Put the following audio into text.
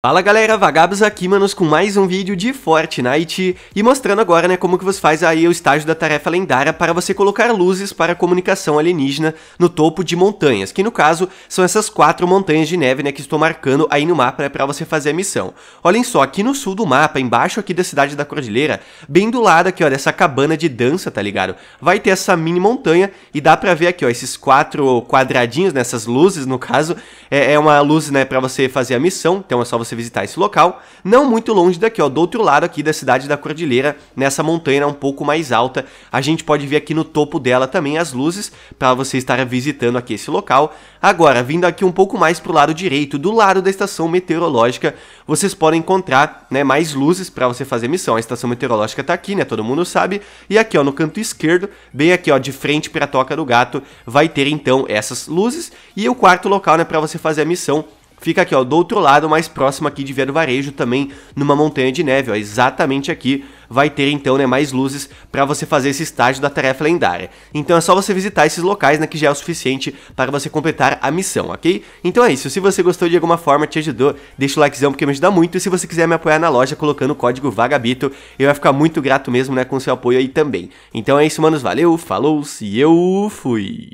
Fala galera, Vagabos aqui, manos, com mais um vídeo de Fortnite e mostrando agora, né, como que você faz aí o estágio da tarefa lendária para você colocar luzes para comunicação alienígena no topo de montanhas, que no caso são essas quatro montanhas de neve, né, que estou marcando aí no mapa né, para você fazer a missão. Olhem só, aqui no sul do mapa, embaixo aqui da cidade da Cordilheira, bem do lado aqui, ó, dessa cabana de dança, tá ligado? Vai ter essa mini montanha e dá pra ver aqui, ó, esses quatro quadradinhos, né, essas luzes, no caso, é, é uma luz, né, pra você fazer a missão, então é só você você visitar esse local, não muito longe daqui, ó, do outro lado aqui da cidade da Cordilheira, nessa montanha um pouco mais alta. A gente pode ver aqui no topo dela também as luzes para você estar visitando aqui esse local. Agora, vindo aqui um pouco mais pro lado direito, do lado da estação meteorológica, vocês podem encontrar, né, mais luzes para você fazer missão. A estação meteorológica tá aqui, né, todo mundo sabe. E aqui, ó, no canto esquerdo, bem aqui, ó, de frente para a Toca do Gato, vai ter então essas luzes e o quarto local, né, para você fazer a missão fica aqui ó, do outro lado, mais próximo aqui de Via do Varejo, também numa montanha de neve, ó, exatamente aqui vai ter então né, mais luzes para você fazer esse estágio da tarefa lendária. Então é só você visitar esses locais, né, que já é o suficiente para você completar a missão, ok? Então é isso, se você gostou de alguma forma, te ajudou, deixa o likezão porque me ajuda muito, e se você quiser me apoiar na loja colocando o código VAGABITO, eu vou ficar muito grato mesmo né, com seu apoio aí também. Então é isso, manos, valeu, falou, se eu fui!